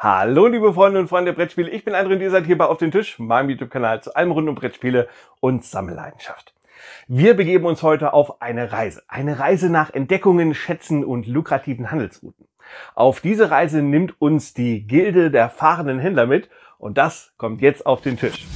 Hallo liebe Freunde und Freunde der Brettspiele, ich bin André und ihr seid hier bei Auf den Tisch, meinem YouTube-Kanal zu allem rund um Brettspiele und Sammelleidenschaft. Wir begeben uns heute auf eine Reise. Eine Reise nach Entdeckungen, Schätzen und lukrativen Handelsrouten. Auf diese Reise nimmt uns die Gilde der fahrenden Händler mit und das kommt jetzt auf den Tisch.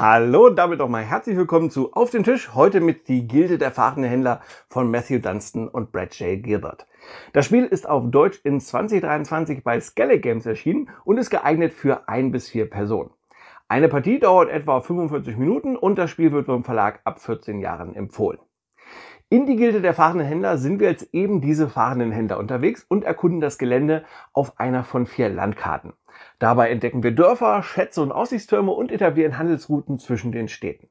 Hallo und damit nochmal herzlich willkommen zu Auf den Tisch. Heute mit die Gilde der fahrenden Händler von Matthew Dunstan und Brad J. Gilbert. Das Spiel ist auf Deutsch in 2023 bei Skelly Games erschienen und ist geeignet für ein bis vier Personen. Eine Partie dauert etwa 45 Minuten und das Spiel wird vom Verlag ab 14 Jahren empfohlen. In die Gilde der fahrenden Händler sind wir jetzt eben diese fahrenden Händler unterwegs und erkunden das Gelände auf einer von vier Landkarten. Dabei entdecken wir Dörfer, Schätze und Aussichtstürme und etablieren Handelsrouten zwischen den Städten.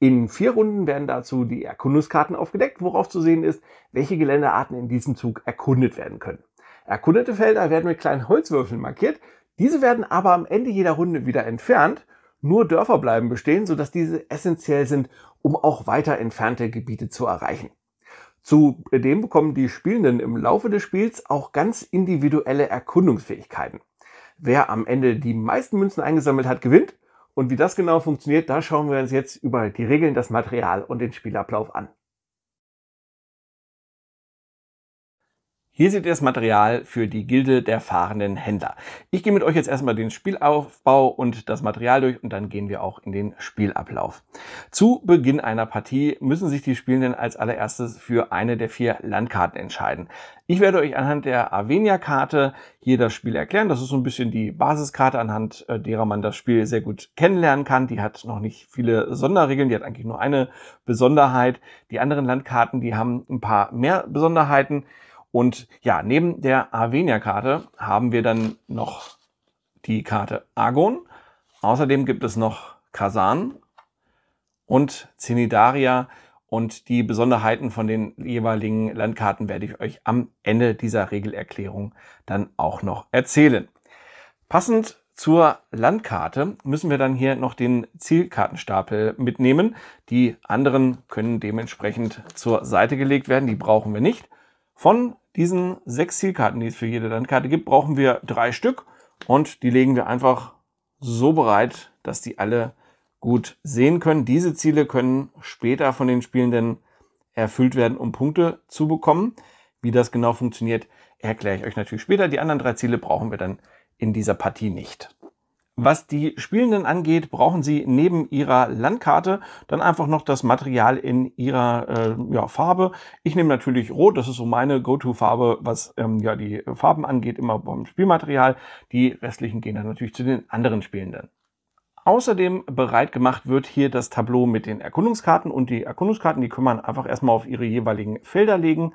In vier Runden werden dazu die Erkundungskarten aufgedeckt, worauf zu sehen ist, welche Geländearten in diesem Zug erkundet werden können. Erkundete Felder werden mit kleinen Holzwürfeln markiert, diese werden aber am Ende jeder Runde wieder entfernt, nur Dörfer bleiben bestehen, sodass diese essentiell sind, um auch weiter entfernte Gebiete zu erreichen. Zudem bekommen die Spielenden im Laufe des Spiels auch ganz individuelle Erkundungsfähigkeiten. Wer am Ende die meisten Münzen eingesammelt hat, gewinnt. Und wie das genau funktioniert, da schauen wir uns jetzt über die Regeln, das Material und den Spielablauf an. Hier seht ihr das Material für die Gilde der fahrenden Händler. Ich gehe mit euch jetzt erstmal den Spielaufbau und das Material durch und dann gehen wir auch in den Spielablauf. Zu Beginn einer Partie müssen sich die Spielenden als allererstes für eine der vier Landkarten entscheiden. Ich werde euch anhand der Avenia-Karte hier das Spiel erklären. Das ist so ein bisschen die Basiskarte, anhand äh, derer man das Spiel sehr gut kennenlernen kann. Die hat noch nicht viele Sonderregeln, die hat eigentlich nur eine Besonderheit. Die anderen Landkarten, die haben ein paar mehr Besonderheiten. Und ja, neben der Arvenia-Karte haben wir dann noch die Karte Argon. Außerdem gibt es noch Kazan und Zenidaria. Und die Besonderheiten von den jeweiligen Landkarten werde ich euch am Ende dieser Regelerklärung dann auch noch erzählen. Passend zur Landkarte müssen wir dann hier noch den Zielkartenstapel mitnehmen. Die anderen können dementsprechend zur Seite gelegt werden, die brauchen wir nicht. Von diesen sechs Zielkarten, die es für jede Landkarte gibt, brauchen wir drei Stück und die legen wir einfach so bereit, dass die alle gut sehen können. Diese Ziele können später von den Spielenden erfüllt werden, um Punkte zu bekommen. Wie das genau funktioniert, erkläre ich euch natürlich später. Die anderen drei Ziele brauchen wir dann in dieser Partie nicht. Was die Spielenden angeht, brauchen sie neben ihrer Landkarte dann einfach noch das Material in ihrer äh, ja, Farbe. Ich nehme natürlich Rot, das ist so meine Go-To-Farbe, was ähm, ja die Farben angeht, immer beim Spielmaterial. Die restlichen gehen dann natürlich zu den anderen Spielenden. Außerdem bereit gemacht wird hier das Tableau mit den Erkundungskarten und die Erkundungskarten, die kann man einfach erstmal auf ihre jeweiligen Felder legen.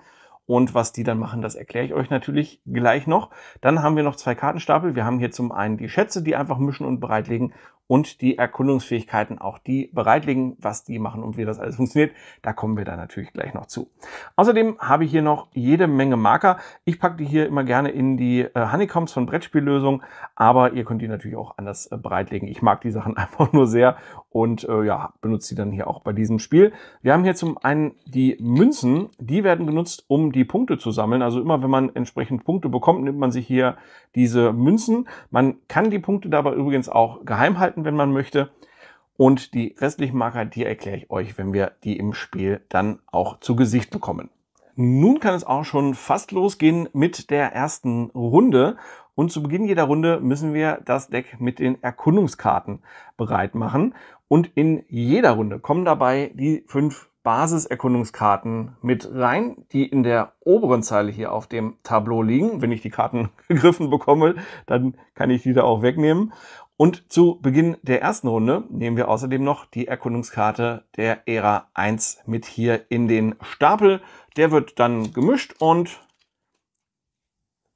Und was die dann machen, das erkläre ich euch natürlich gleich noch. Dann haben wir noch zwei Kartenstapel. Wir haben hier zum einen die Schätze, die einfach mischen und bereitlegen und die Erkundungsfähigkeiten auch die bereitlegen, was die machen und wie das alles funktioniert. Da kommen wir dann natürlich gleich noch zu. Außerdem habe ich hier noch jede Menge Marker. Ich packe die hier immer gerne in die äh, Honeycombs von Brettspiellösung, aber ihr könnt die natürlich auch anders äh, bereitlegen. Ich mag die Sachen einfach nur sehr und äh, ja, benutze die dann hier auch bei diesem Spiel. Wir haben hier zum einen die Münzen, die werden genutzt, um die Punkte zu sammeln. Also immer wenn man entsprechend Punkte bekommt, nimmt man sich hier diese Münzen. Man kann die Punkte dabei übrigens auch geheim halten halten, wenn man möchte. Und die restlichen Marker, die erkläre ich euch, wenn wir die im Spiel dann auch zu Gesicht bekommen. Nun kann es auch schon fast losgehen mit der ersten Runde. Und zu Beginn jeder Runde müssen wir das Deck mit den Erkundungskarten bereit machen. Und in jeder Runde kommen dabei die fünf Basiserkundungskarten mit rein, die in der oberen Zeile hier auf dem Tableau liegen. Wenn ich die Karten gegriffen bekomme, dann kann ich die da auch wegnehmen. Und zu Beginn der ersten Runde nehmen wir außerdem noch die Erkundungskarte der Ära 1 mit hier in den Stapel. Der wird dann gemischt und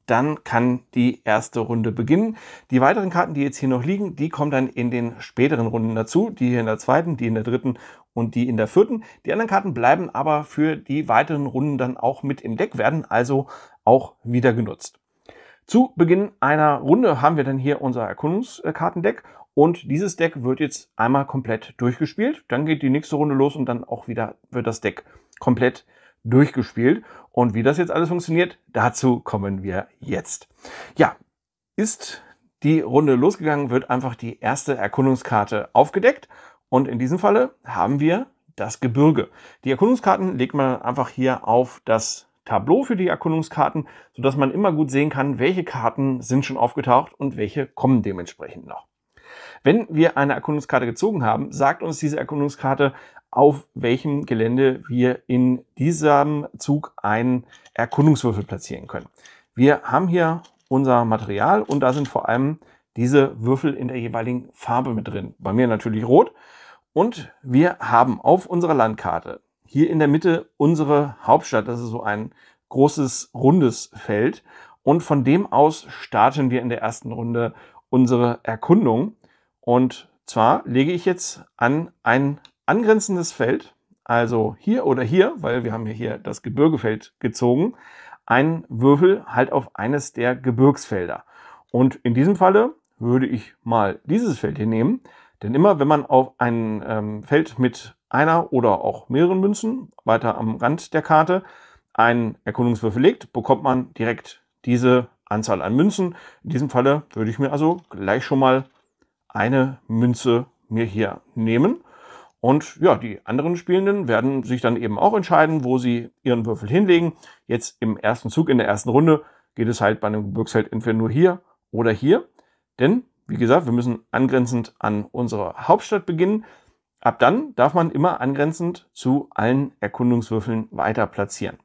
dann kann die erste Runde beginnen. Die weiteren Karten, die jetzt hier noch liegen, die kommen dann in den späteren Runden dazu. Die hier in der zweiten, die in der dritten und die in der vierten. Die anderen Karten bleiben aber für die weiteren Runden dann auch mit im Deck, werden also auch wieder genutzt. Zu Beginn einer Runde haben wir dann hier unser Erkundungskartendeck und dieses Deck wird jetzt einmal komplett durchgespielt. Dann geht die nächste Runde los und dann auch wieder wird das Deck komplett durchgespielt. Und wie das jetzt alles funktioniert, dazu kommen wir jetzt. Ja, ist die Runde losgegangen, wird einfach die erste Erkundungskarte aufgedeckt. Und in diesem Falle haben wir das Gebirge. Die Erkundungskarten legt man einfach hier auf das Tableau für die Erkundungskarten, sodass man immer gut sehen kann, welche Karten sind schon aufgetaucht und welche kommen dementsprechend noch. Wenn wir eine Erkundungskarte gezogen haben, sagt uns diese Erkundungskarte, auf welchem Gelände wir in diesem Zug einen Erkundungswürfel platzieren können. Wir haben hier unser Material und da sind vor allem diese Würfel in der jeweiligen Farbe mit drin. Bei mir natürlich rot. Und wir haben auf unserer Landkarte hier in der Mitte unsere Hauptstadt. Das ist so ein großes, rundes Feld. Und von dem aus starten wir in der ersten Runde unsere Erkundung. Und zwar lege ich jetzt an ein angrenzendes Feld, also hier oder hier, weil wir haben hier das Gebirgefeld gezogen, einen Würfel halt auf eines der Gebirgsfelder. Und in diesem Falle würde ich mal dieses Feld hier nehmen. Denn immer, wenn man auf ein ähm, Feld mit einer oder auch mehreren Münzen weiter am Rand der Karte einen Erkundungswürfel legt, bekommt man direkt diese Anzahl an Münzen. In diesem Falle würde ich mir also gleich schon mal eine Münze mir hier nehmen. Und ja, die anderen Spielenden werden sich dann eben auch entscheiden, wo sie ihren Würfel hinlegen. Jetzt im ersten Zug, in der ersten Runde, geht es halt bei einem Gebirgsfeld entweder nur hier oder hier. Denn, wie gesagt, wir müssen angrenzend an unsere Hauptstadt beginnen. Ab dann darf man immer angrenzend zu allen Erkundungswürfeln weiter platzieren.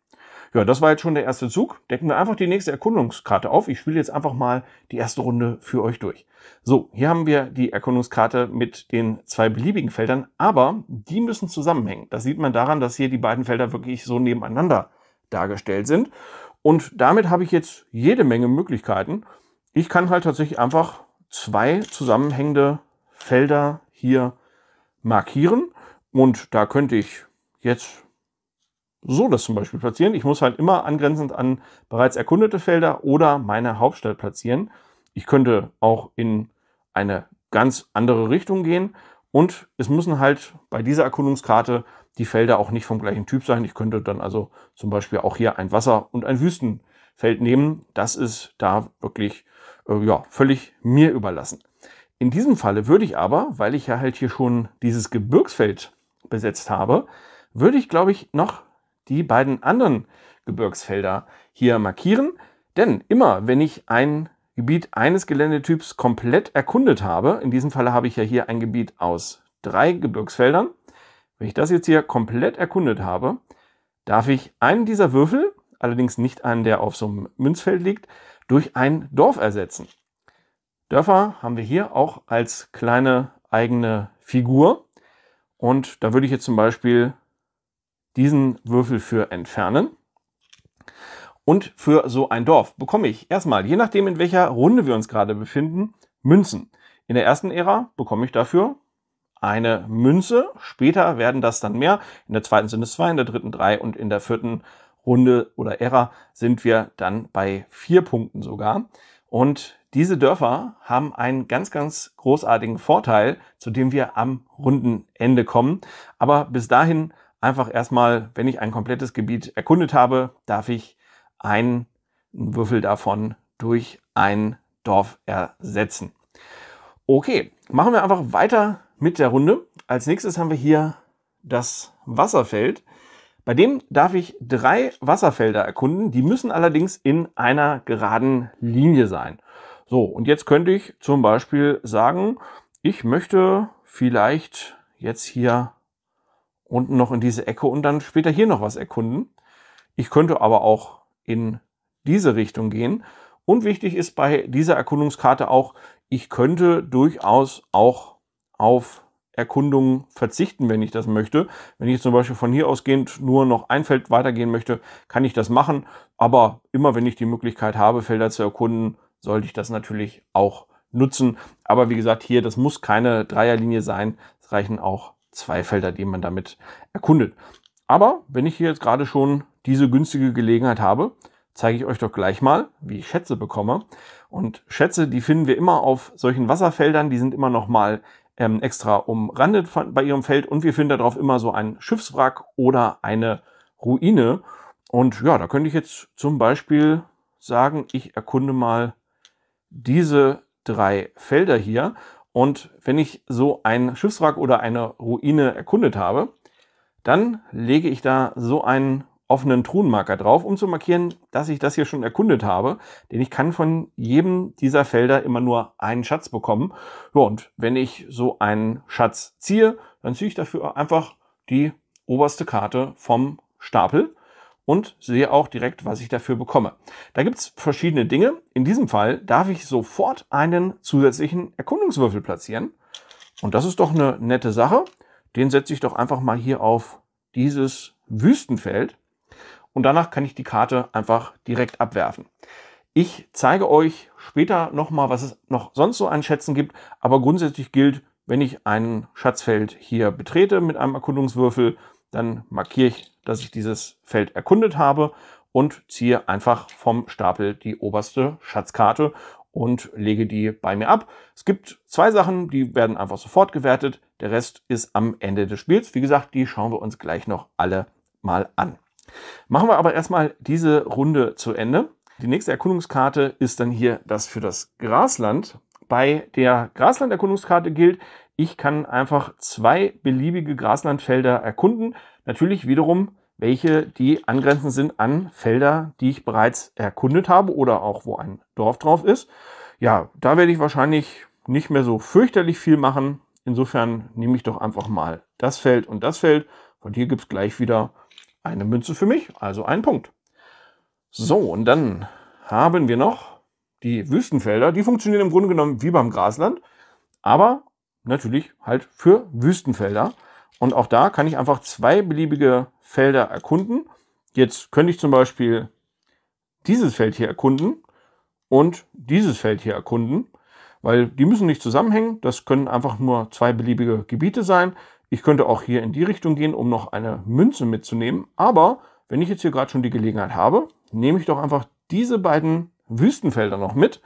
Ja, das war jetzt schon der erste Zug. Decken wir einfach die nächste Erkundungskarte auf. Ich spiele jetzt einfach mal die erste Runde für euch durch. So, hier haben wir die Erkundungskarte mit den zwei beliebigen Feldern, aber die müssen zusammenhängen. Das sieht man daran, dass hier die beiden Felder wirklich so nebeneinander dargestellt sind. Und damit habe ich jetzt jede Menge Möglichkeiten. Ich kann halt tatsächlich einfach zwei zusammenhängende Felder hier markieren. Und da könnte ich jetzt so das zum Beispiel platzieren. Ich muss halt immer angrenzend an bereits erkundete Felder oder meine Hauptstadt platzieren. Ich könnte auch in eine ganz andere Richtung gehen. Und es müssen halt bei dieser Erkundungskarte die Felder auch nicht vom gleichen Typ sein. Ich könnte dann also zum Beispiel auch hier ein Wasser- und ein Wüstenfeld nehmen. Das ist da wirklich äh, ja, völlig mir überlassen. In diesem Falle würde ich aber, weil ich ja halt hier schon dieses Gebirgsfeld besetzt habe, würde ich, glaube ich, noch die beiden anderen Gebirgsfelder hier markieren. Denn immer, wenn ich ein Gebiet eines Geländetyps komplett erkundet habe, in diesem Falle habe ich ja hier ein Gebiet aus drei Gebirgsfeldern, wenn ich das jetzt hier komplett erkundet habe, darf ich einen dieser Würfel, allerdings nicht einen, der auf so einem Münzfeld liegt, durch ein Dorf ersetzen. Dörfer haben wir hier auch als kleine eigene Figur. Und da würde ich jetzt zum Beispiel diesen Würfel für entfernen. Und für so ein Dorf bekomme ich erstmal, je nachdem in welcher Runde wir uns gerade befinden, Münzen. In der ersten Ära bekomme ich dafür eine Münze. Später werden das dann mehr. In der zweiten sind es zwei, in der dritten drei und in der vierten Runde oder Ära sind wir dann bei vier Punkten sogar. Und diese Dörfer haben einen ganz, ganz großartigen Vorteil, zu dem wir am runden Ende kommen. Aber bis dahin einfach erstmal, wenn ich ein komplettes Gebiet erkundet habe, darf ich einen Würfel davon durch ein Dorf ersetzen. Okay, machen wir einfach weiter mit der Runde. Als nächstes haben wir hier das Wasserfeld. Bei dem darf ich drei Wasserfelder erkunden. Die müssen allerdings in einer geraden Linie sein. So, und jetzt könnte ich zum Beispiel sagen, ich möchte vielleicht jetzt hier unten noch in diese Ecke und dann später hier noch was erkunden. Ich könnte aber auch in diese Richtung gehen. Und wichtig ist bei dieser Erkundungskarte auch, ich könnte durchaus auch auf Erkundungen verzichten, wenn ich das möchte. Wenn ich zum Beispiel von hier ausgehend nur noch ein Feld weitergehen möchte, kann ich das machen. Aber immer wenn ich die Möglichkeit habe, Felder zu erkunden, sollte ich das natürlich auch nutzen. Aber wie gesagt, hier, das muss keine Dreierlinie sein. Es reichen auch zwei Felder, die man damit erkundet. Aber wenn ich hier jetzt gerade schon diese günstige Gelegenheit habe, zeige ich euch doch gleich mal, wie ich Schätze bekomme. Und Schätze, die finden wir immer auf solchen Wasserfeldern. Die sind immer noch mal ähm, extra umrandet von, bei ihrem Feld. Und wir finden darauf immer so ein Schiffswrack oder eine Ruine. Und ja, da könnte ich jetzt zum Beispiel sagen, ich erkunde mal diese drei Felder hier. Und wenn ich so ein Schiffswrack oder eine Ruine erkundet habe, dann lege ich da so einen offenen Truhenmarker drauf, um zu markieren, dass ich das hier schon erkundet habe. Denn ich kann von jedem dieser Felder immer nur einen Schatz bekommen. Ja, und wenn ich so einen Schatz ziehe, dann ziehe ich dafür einfach die oberste Karte vom Stapel und sehe auch direkt, was ich dafür bekomme. Da gibt es verschiedene Dinge. In diesem Fall darf ich sofort einen zusätzlichen Erkundungswürfel platzieren. Und das ist doch eine nette Sache. Den setze ich doch einfach mal hier auf dieses Wüstenfeld. Und danach kann ich die Karte einfach direkt abwerfen. Ich zeige euch später nochmal, was es noch sonst so an Schätzen gibt. Aber grundsätzlich gilt, wenn ich ein Schatzfeld hier betrete mit einem Erkundungswürfel, dann markiere ich, dass ich dieses Feld erkundet habe und ziehe einfach vom Stapel die oberste Schatzkarte und lege die bei mir ab. Es gibt zwei Sachen, die werden einfach sofort gewertet. Der Rest ist am Ende des Spiels. Wie gesagt, die schauen wir uns gleich noch alle mal an. Machen wir aber erstmal diese Runde zu Ende. Die nächste Erkundungskarte ist dann hier das für das Grasland. Bei der Graslanderkundungskarte gilt, ich kann einfach zwei beliebige Graslandfelder erkunden. Natürlich wiederum welche, die angrenzend sind an Felder, die ich bereits erkundet habe oder auch wo ein Dorf drauf ist. Ja, da werde ich wahrscheinlich nicht mehr so fürchterlich viel machen. Insofern nehme ich doch einfach mal das Feld und das Feld. Und hier gibt es gleich wieder eine Münze für mich, also einen Punkt. So, und dann haben wir noch die Wüstenfelder. Die funktionieren im Grunde genommen wie beim Grasland, aber natürlich halt für Wüstenfelder. Und auch da kann ich einfach zwei beliebige Felder erkunden. Jetzt könnte ich zum Beispiel dieses Feld hier erkunden und dieses Feld hier erkunden, weil die müssen nicht zusammenhängen. Das können einfach nur zwei beliebige Gebiete sein. Ich könnte auch hier in die Richtung gehen, um noch eine Münze mitzunehmen. Aber wenn ich jetzt hier gerade schon die Gelegenheit habe, nehme ich doch einfach diese beiden Wüstenfelder noch mit.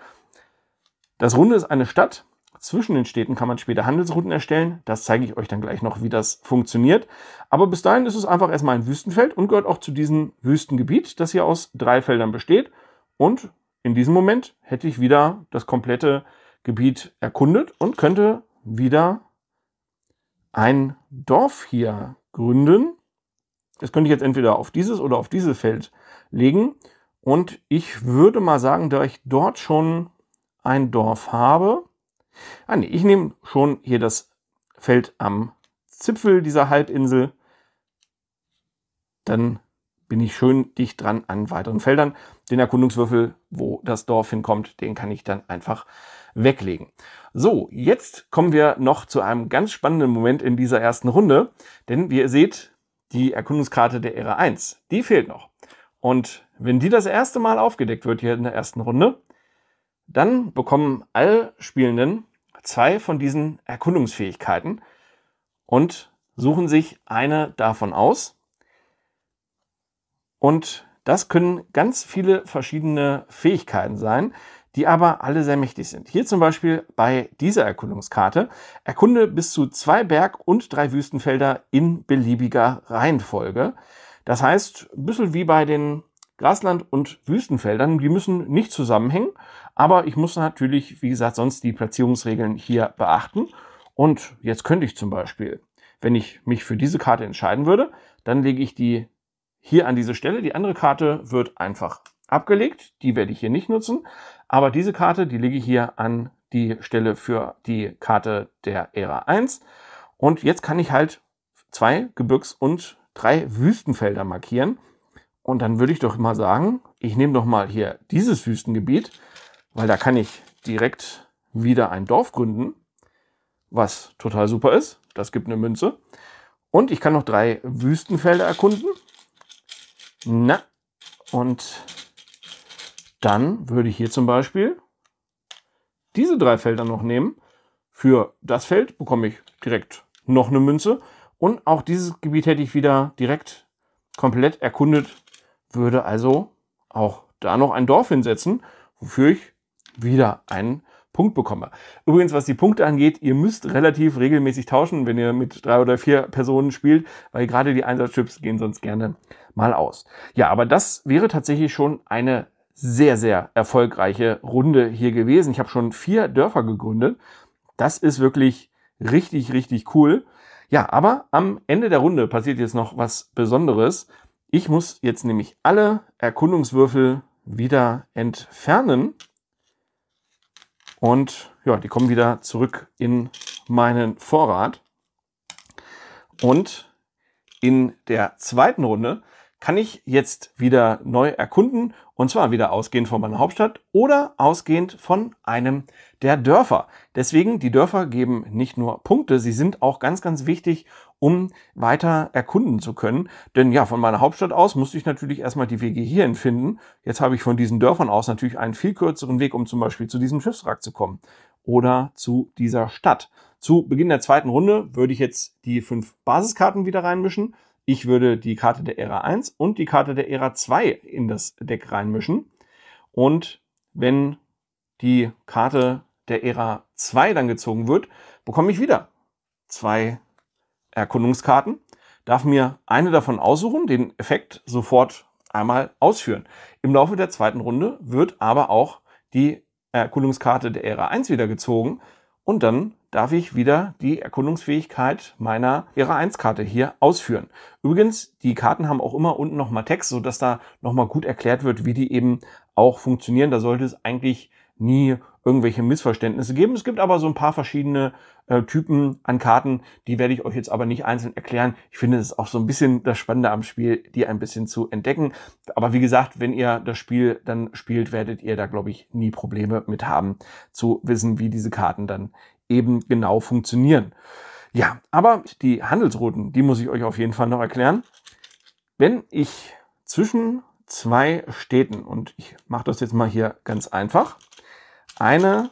Das Runde ist eine Stadt zwischen den Städten kann man später Handelsrouten erstellen. Das zeige ich euch dann gleich noch, wie das funktioniert. Aber bis dahin ist es einfach erstmal ein Wüstenfeld und gehört auch zu diesem Wüstengebiet, das hier aus drei Feldern besteht. Und in diesem Moment hätte ich wieder das komplette Gebiet erkundet und könnte wieder ein Dorf hier gründen. Das könnte ich jetzt entweder auf dieses oder auf dieses Feld legen. Und ich würde mal sagen, da ich dort schon ein Dorf habe, Ah nee, ich nehme schon hier das Feld am Zipfel dieser Halbinsel. Dann bin ich schön dicht dran an weiteren Feldern. Den Erkundungswürfel, wo das Dorf hinkommt, den kann ich dann einfach weglegen. So, jetzt kommen wir noch zu einem ganz spannenden Moment in dieser ersten Runde, denn wie ihr seht, die Erkundungskarte der Ära 1, die fehlt noch. Und wenn die das erste Mal aufgedeckt wird hier in der ersten Runde, dann bekommen alle Spielenden zwei von diesen Erkundungsfähigkeiten und suchen sich eine davon aus. Und das können ganz viele verschiedene Fähigkeiten sein, die aber alle sehr mächtig sind. Hier zum Beispiel bei dieser Erkundungskarte. Erkunde bis zu zwei Berg- und drei Wüstenfelder in beliebiger Reihenfolge. Das heißt, ein bisschen wie bei den Grasland- und Wüstenfeldern, die müssen nicht zusammenhängen, aber ich muss natürlich, wie gesagt, sonst die Platzierungsregeln hier beachten. Und jetzt könnte ich zum Beispiel, wenn ich mich für diese Karte entscheiden würde, dann lege ich die hier an diese Stelle. Die andere Karte wird einfach abgelegt. Die werde ich hier nicht nutzen. Aber diese Karte, die lege ich hier an die Stelle für die Karte der Ära 1. Und jetzt kann ich halt zwei Gebirgs- und drei Wüstenfelder markieren. Und dann würde ich doch mal sagen, ich nehme doch mal hier dieses Wüstengebiet weil da kann ich direkt wieder ein Dorf gründen, was total super ist. Das gibt eine Münze. Und ich kann noch drei Wüstenfelder erkunden. Na, und dann würde ich hier zum Beispiel diese drei Felder noch nehmen. Für das Feld bekomme ich direkt noch eine Münze. Und auch dieses Gebiet hätte ich wieder direkt komplett erkundet, würde also auch da noch ein Dorf hinsetzen, wofür ich wieder einen Punkt bekomme. Übrigens, was die Punkte angeht, ihr müsst relativ regelmäßig tauschen, wenn ihr mit drei oder vier Personen spielt, weil gerade die Einsatzchips gehen sonst gerne mal aus. Ja, aber das wäre tatsächlich schon eine sehr, sehr erfolgreiche Runde hier gewesen. Ich habe schon vier Dörfer gegründet. Das ist wirklich richtig, richtig cool. Ja, aber am Ende der Runde passiert jetzt noch was Besonderes. Ich muss jetzt nämlich alle Erkundungswürfel wieder entfernen und ja, die kommen wieder zurück in meinen Vorrat. Und in der zweiten Runde kann ich jetzt wieder neu erkunden und zwar wieder ausgehend von meiner Hauptstadt oder ausgehend von einem der Dörfer. Deswegen, die Dörfer geben nicht nur Punkte, sie sind auch ganz, ganz wichtig, um weiter erkunden zu können. Denn ja, von meiner Hauptstadt aus musste ich natürlich erstmal die Wege hierhin finden. Jetzt habe ich von diesen Dörfern aus natürlich einen viel kürzeren Weg, um zum Beispiel zu diesem Schiffswrack zu kommen oder zu dieser Stadt. Zu Beginn der zweiten Runde würde ich jetzt die fünf Basiskarten wieder reinmischen. Ich würde die Karte der Ära 1 und die Karte der Ära 2 in das Deck reinmischen. Und wenn die Karte der Ära 2 dann gezogen wird, bekomme ich wieder zwei Erkundungskarten, darf mir eine davon aussuchen, den Effekt sofort einmal ausführen. Im Laufe der zweiten Runde wird aber auch die Erkundungskarte der Ära 1 wieder gezogen und dann darf ich wieder die Erkundungsfähigkeit meiner Ära 1 Karte hier ausführen. Übrigens, die Karten haben auch immer unten nochmal Text, sodass da nochmal gut erklärt wird, wie die eben auch funktionieren. Da sollte es eigentlich nie irgendwelche Missverständnisse geben. Es gibt aber so ein paar verschiedene äh, Typen an Karten, die werde ich euch jetzt aber nicht einzeln erklären. Ich finde, es auch so ein bisschen das Spannende am Spiel, die ein bisschen zu entdecken. Aber wie gesagt, wenn ihr das Spiel dann spielt, werdet ihr da, glaube ich, nie Probleme mit haben, zu wissen, wie diese Karten dann eben genau funktionieren. Ja, aber die Handelsrouten, die muss ich euch auf jeden Fall noch erklären. Wenn ich zwischen zwei Städten, und ich mache das jetzt mal hier ganz einfach, eine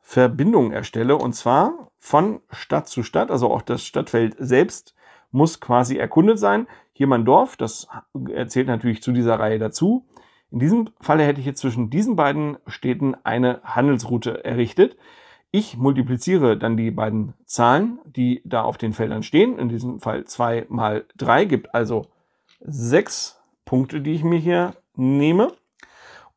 Verbindung erstelle und zwar von Stadt zu Stadt, also auch das Stadtfeld selbst muss quasi erkundet sein. Hier mein Dorf, das erzählt natürlich zu dieser Reihe dazu. In diesem Falle hätte ich jetzt zwischen diesen beiden Städten eine Handelsroute errichtet. Ich multipliziere dann die beiden Zahlen, die da auf den Feldern stehen. In diesem Fall 2 mal 3 gibt also 6 Punkte, die ich mir hier nehme.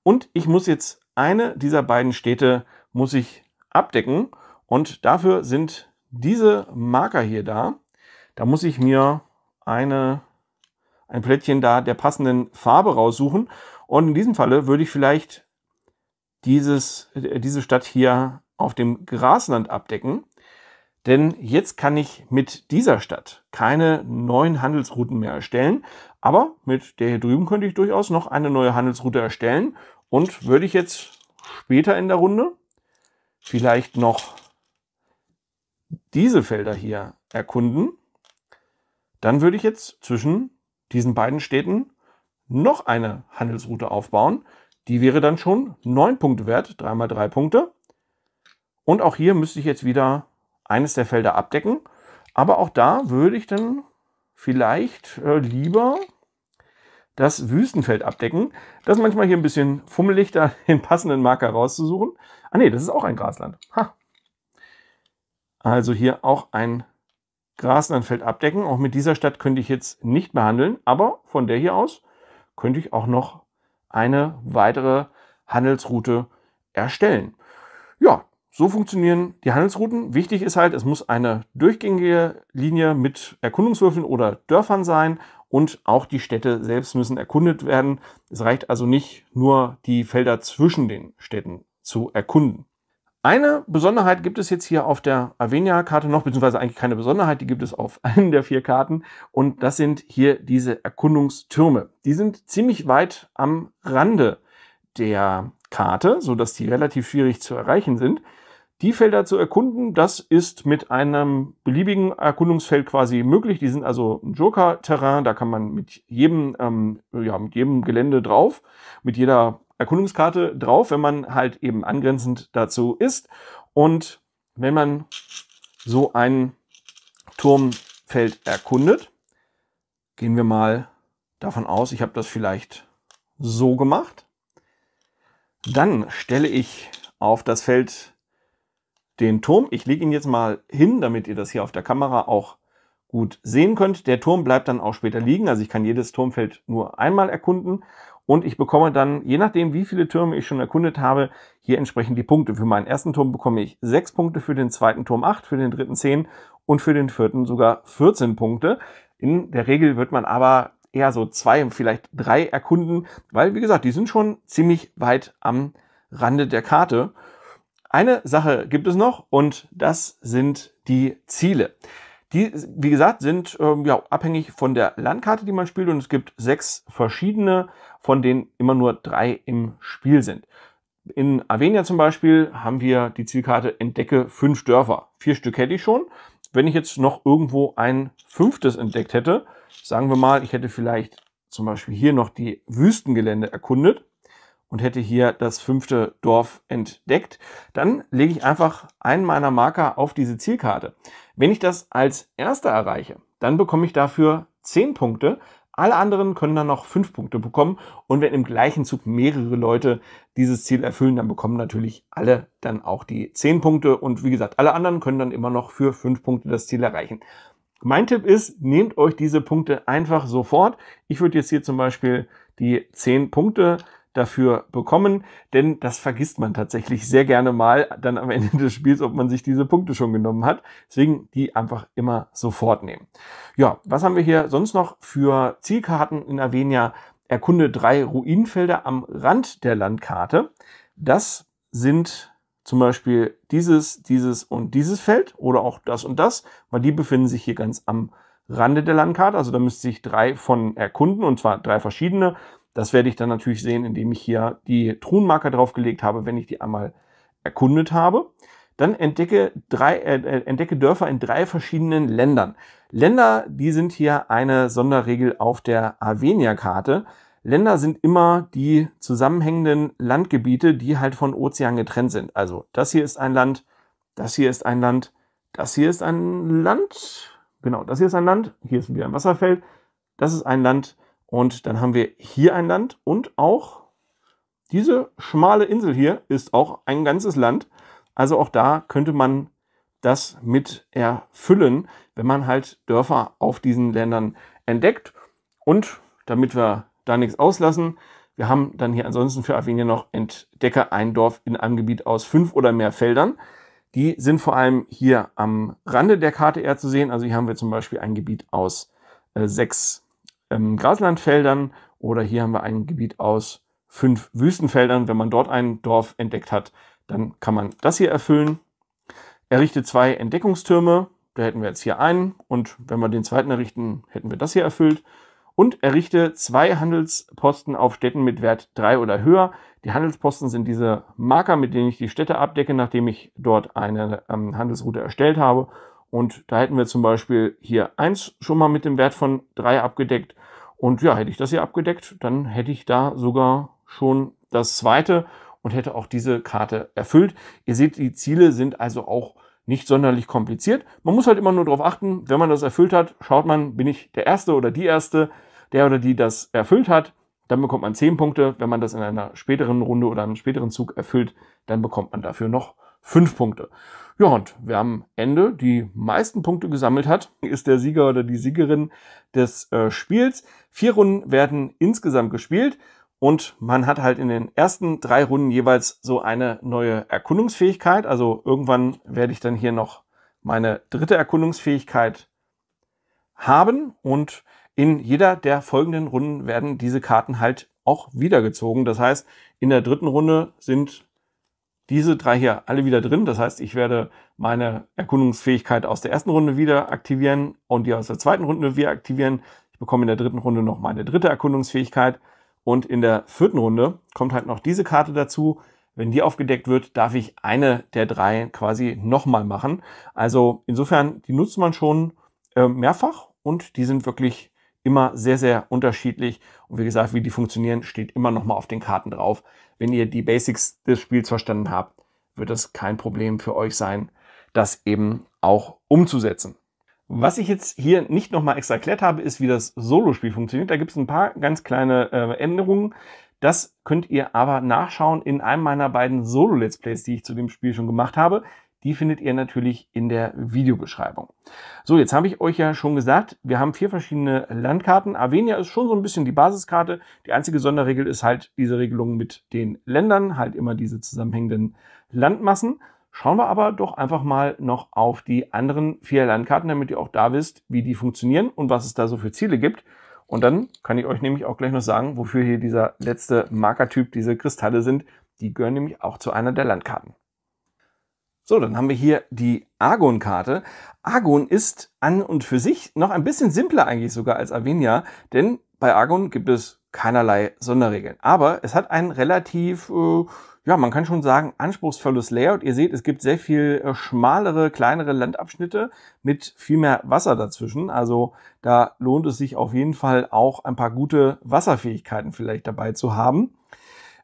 Und ich muss jetzt eine dieser beiden Städte muss ich abdecken und dafür sind diese Marker hier da. Da muss ich mir eine, ein Plättchen da der passenden Farbe raussuchen und in diesem Falle würde ich vielleicht dieses, äh, diese Stadt hier auf dem Grasland abdecken. Denn jetzt kann ich mit dieser Stadt keine neuen Handelsrouten mehr erstellen. Aber mit der hier drüben könnte ich durchaus noch eine neue Handelsroute erstellen. Und würde ich jetzt später in der Runde vielleicht noch diese Felder hier erkunden, dann würde ich jetzt zwischen diesen beiden Städten noch eine Handelsroute aufbauen. Die wäre dann schon 9 Punkte wert, 3 mal 3 Punkte. Und auch hier müsste ich jetzt wieder eines der Felder abdecken. Aber auch da würde ich dann vielleicht äh, lieber das Wüstenfeld abdecken. Das ist manchmal hier ein bisschen fummelig, da den passenden Marker rauszusuchen. Ah nee, das ist auch ein Grasland. Ha. Also hier auch ein Graslandfeld abdecken. Auch mit dieser Stadt könnte ich jetzt nicht behandeln, aber von der hier aus könnte ich auch noch eine weitere Handelsroute erstellen. Ja, so funktionieren die Handelsrouten. Wichtig ist halt, es muss eine durchgängige Linie mit Erkundungswürfeln oder Dörfern sein und auch die Städte selbst müssen erkundet werden. Es reicht also nicht nur die Felder zwischen den Städten zu erkunden. Eine Besonderheit gibt es jetzt hier auf der Avenia-Karte noch, beziehungsweise eigentlich keine Besonderheit, die gibt es auf allen der vier Karten. Und das sind hier diese Erkundungstürme. Die sind ziemlich weit am Rande der Karte, sodass die relativ schwierig zu erreichen sind. Die Felder zu erkunden, das ist mit einem beliebigen Erkundungsfeld quasi möglich. Die sind also ein Joker-Terrain, da kann man mit jedem, ähm, ja, mit jedem Gelände drauf, mit jeder Erkundungskarte drauf, wenn man halt eben angrenzend dazu ist. Und wenn man so ein Turmfeld erkundet, gehen wir mal davon aus, ich habe das vielleicht so gemacht. Dann stelle ich auf das Feld den Turm. Ich lege ihn jetzt mal hin, damit ihr das hier auf der Kamera auch gut sehen könnt. Der Turm bleibt dann auch später liegen. Also ich kann jedes Turmfeld nur einmal erkunden. Und ich bekomme dann, je nachdem, wie viele Türme ich schon erkundet habe, hier entsprechend die Punkte. Für meinen ersten Turm bekomme ich sechs Punkte, für den zweiten Turm acht, für den dritten zehn und für den vierten sogar 14 Punkte. In der Regel wird man aber eher so zwei, vielleicht drei erkunden, weil, wie gesagt, die sind schon ziemlich weit am Rande der Karte. Eine Sache gibt es noch und das sind die Ziele. Die, wie gesagt, sind ähm, ja, abhängig von der Landkarte, die man spielt und es gibt sechs verschiedene, von denen immer nur drei im Spiel sind. In Avenia zum Beispiel haben wir die Zielkarte Entdecke fünf Dörfer. Vier Stück hätte ich schon. Wenn ich jetzt noch irgendwo ein fünftes entdeckt hätte, sagen wir mal, ich hätte vielleicht zum Beispiel hier noch die Wüstengelände erkundet, und hätte hier das fünfte Dorf entdeckt, dann lege ich einfach einen meiner Marker auf diese Zielkarte. Wenn ich das als erster erreiche, dann bekomme ich dafür 10 Punkte. Alle anderen können dann noch 5 Punkte bekommen. Und wenn im gleichen Zug mehrere Leute dieses Ziel erfüllen, dann bekommen natürlich alle dann auch die 10 Punkte. Und wie gesagt, alle anderen können dann immer noch für 5 Punkte das Ziel erreichen. Mein Tipp ist, nehmt euch diese Punkte einfach sofort. Ich würde jetzt hier zum Beispiel die 10 Punkte dafür bekommen, denn das vergisst man tatsächlich sehr gerne mal dann am Ende des Spiels, ob man sich diese Punkte schon genommen hat. Deswegen die einfach immer sofort nehmen. Ja, was haben wir hier sonst noch für Zielkarten in Avenia? Erkunde drei Ruinenfelder am Rand der Landkarte. Das sind zum Beispiel dieses, dieses und dieses Feld oder auch das und das, weil die befinden sich hier ganz am Rande der Landkarte. Also da müsste ich drei von erkunden und zwar drei verschiedene. Das werde ich dann natürlich sehen, indem ich hier die Truhenmarker draufgelegt habe, wenn ich die einmal erkundet habe. Dann entdecke, drei, äh, äh entdecke Dörfer in drei verschiedenen Ländern. Länder, die sind hier eine Sonderregel auf der Arvenia-Karte. Länder sind immer die zusammenhängenden Landgebiete, die halt von Ozean getrennt sind. Also das hier ist ein Land, das hier ist ein Land, das hier ist ein Land. Genau, das hier ist ein Land, hier ist wieder ein Wasserfeld. Das ist ein Land, und dann haben wir hier ein Land und auch diese schmale Insel hier ist auch ein ganzes Land. Also auch da könnte man das mit erfüllen, wenn man halt Dörfer auf diesen Ländern entdeckt. Und damit wir da nichts auslassen, wir haben dann hier ansonsten für Avinia noch Entdecke ein Dorf in einem Gebiet aus fünf oder mehr Feldern. Die sind vor allem hier am Rande der Karte eher zu sehen. Also hier haben wir zum Beispiel ein Gebiet aus äh, sechs ähm, Graslandfeldern oder hier haben wir ein Gebiet aus fünf Wüstenfeldern. Wenn man dort ein Dorf entdeckt hat, dann kann man das hier erfüllen. Errichte zwei Entdeckungstürme. Da hätten wir jetzt hier einen. Und wenn wir den zweiten errichten, hätten wir das hier erfüllt. Und errichte zwei Handelsposten auf Städten mit Wert 3 oder höher. Die Handelsposten sind diese Marker, mit denen ich die Städte abdecke, nachdem ich dort eine ähm, Handelsroute erstellt habe. Und da hätten wir zum Beispiel hier 1 schon mal mit dem Wert von 3 abgedeckt. Und ja, hätte ich das hier abgedeckt, dann hätte ich da sogar schon das zweite und hätte auch diese Karte erfüllt. Ihr seht, die Ziele sind also auch nicht sonderlich kompliziert. Man muss halt immer nur darauf achten, wenn man das erfüllt hat, schaut man, bin ich der Erste oder die Erste, der oder die das erfüllt hat. Dann bekommt man 10 Punkte. Wenn man das in einer späteren Runde oder einem späteren Zug erfüllt, dann bekommt man dafür noch fünf Punkte. Ja, und wer am Ende die meisten Punkte gesammelt hat, ist der Sieger oder die Siegerin des äh, Spiels. Vier Runden werden insgesamt gespielt und man hat halt in den ersten drei Runden jeweils so eine neue Erkundungsfähigkeit. Also irgendwann werde ich dann hier noch meine dritte Erkundungsfähigkeit haben und in jeder der folgenden Runden werden diese Karten halt auch wiedergezogen. Das heißt, in der dritten Runde sind diese drei hier alle wieder drin. Das heißt, ich werde meine Erkundungsfähigkeit aus der ersten Runde wieder aktivieren und die aus der zweiten Runde wieder aktivieren. Ich bekomme in der dritten Runde noch meine dritte Erkundungsfähigkeit. Und in der vierten Runde kommt halt noch diese Karte dazu. Wenn die aufgedeckt wird, darf ich eine der drei quasi nochmal machen. Also insofern, die nutzt man schon äh, mehrfach und die sind wirklich immer sehr, sehr unterschiedlich. Und wie gesagt, wie die funktionieren, steht immer nochmal auf den Karten drauf. Wenn ihr die Basics des Spiels verstanden habt, wird das kein Problem für euch sein, das eben auch umzusetzen. Was ich jetzt hier nicht nochmal extra erklärt habe, ist, wie das Solo-Spiel funktioniert. Da gibt es ein paar ganz kleine äh, Änderungen. Das könnt ihr aber nachschauen in einem meiner beiden Solo-Let's Plays, die ich zu dem Spiel schon gemacht habe. Die findet ihr natürlich in der Videobeschreibung. So, jetzt habe ich euch ja schon gesagt, wir haben vier verschiedene Landkarten. Arvenia ist schon so ein bisschen die Basiskarte. Die einzige Sonderregel ist halt diese Regelung mit den Ländern, halt immer diese zusammenhängenden Landmassen. Schauen wir aber doch einfach mal noch auf die anderen vier Landkarten, damit ihr auch da wisst, wie die funktionieren und was es da so für Ziele gibt. Und dann kann ich euch nämlich auch gleich noch sagen, wofür hier dieser letzte Markertyp, diese Kristalle sind. Die gehören nämlich auch zu einer der Landkarten. So, dann haben wir hier die Argon-Karte. Argon ist an und für sich noch ein bisschen simpler eigentlich sogar als Avenia, denn bei Argon gibt es keinerlei Sonderregeln. Aber es hat ein relativ, äh, ja, man kann schon sagen, anspruchsvolles Layout. Ihr seht, es gibt sehr viel äh, schmalere, kleinere Landabschnitte mit viel mehr Wasser dazwischen. Also da lohnt es sich auf jeden Fall auch ein paar gute Wasserfähigkeiten vielleicht dabei zu haben.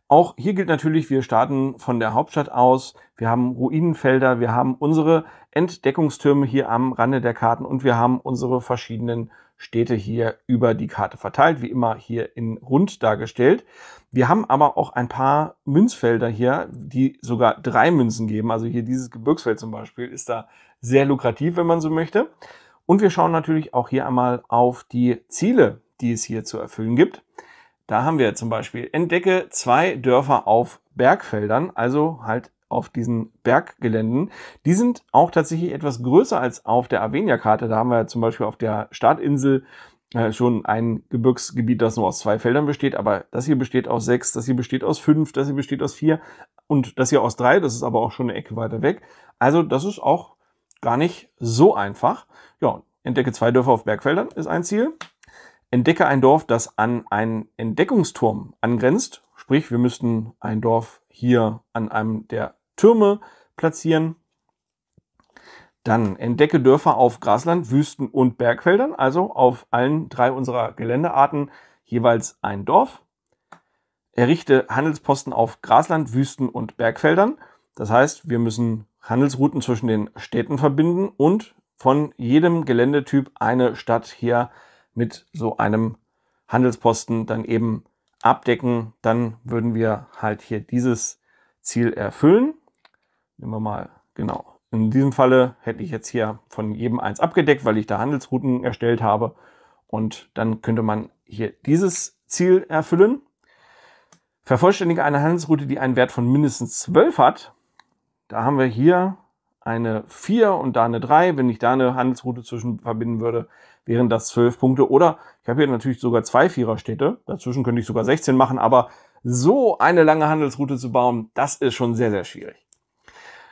Auch hier gilt natürlich, wir starten von der Hauptstadt aus. Wir haben Ruinenfelder, wir haben unsere Entdeckungstürme hier am Rande der Karten und wir haben unsere verschiedenen Städte hier über die Karte verteilt, wie immer hier in rund dargestellt. Wir haben aber auch ein paar Münzfelder hier, die sogar drei Münzen geben. Also hier dieses Gebirgsfeld zum Beispiel ist da sehr lukrativ, wenn man so möchte. Und wir schauen natürlich auch hier einmal auf die Ziele, die es hier zu erfüllen gibt. Da haben wir zum Beispiel, entdecke zwei Dörfer auf Bergfeldern, also halt auf diesen Berggeländen. Die sind auch tatsächlich etwas größer als auf der Avenia-Karte. Da haben wir zum Beispiel auf der Startinsel äh, schon ein Gebirgsgebiet, das nur aus zwei Feldern besteht, aber das hier besteht aus sechs, das hier besteht aus fünf, das hier besteht aus vier und das hier aus drei, das ist aber auch schon eine Ecke weiter weg. Also das ist auch gar nicht so einfach. Ja, entdecke zwei Dörfer auf Bergfeldern ist ein Ziel entdecke ein Dorf, das an einen Entdeckungsturm angrenzt. Sprich, wir müssten ein Dorf hier an einem der Türme platzieren. Dann entdecke Dörfer auf Grasland, Wüsten und Bergfeldern, also auf allen drei unserer Geländearten jeweils ein Dorf. Errichte Handelsposten auf Grasland, Wüsten und Bergfeldern. Das heißt, wir müssen Handelsrouten zwischen den Städten verbinden und von jedem Geländetyp eine Stadt hier mit so einem Handelsposten dann eben abdecken, dann würden wir halt hier dieses Ziel erfüllen. Nehmen wir mal, genau. In diesem Falle hätte ich jetzt hier von jedem eins abgedeckt, weil ich da Handelsrouten erstellt habe. Und dann könnte man hier dieses Ziel erfüllen. Vervollständige eine Handelsroute, die einen Wert von mindestens 12 hat. Da haben wir hier eine 4 und da eine 3. Wenn ich da eine Handelsroute zwischen verbinden würde, wären das zwölf Punkte. Oder ich habe hier natürlich sogar zwei Viererstädte. Dazwischen könnte ich sogar 16 machen, aber so eine lange Handelsroute zu bauen, das ist schon sehr, sehr schwierig.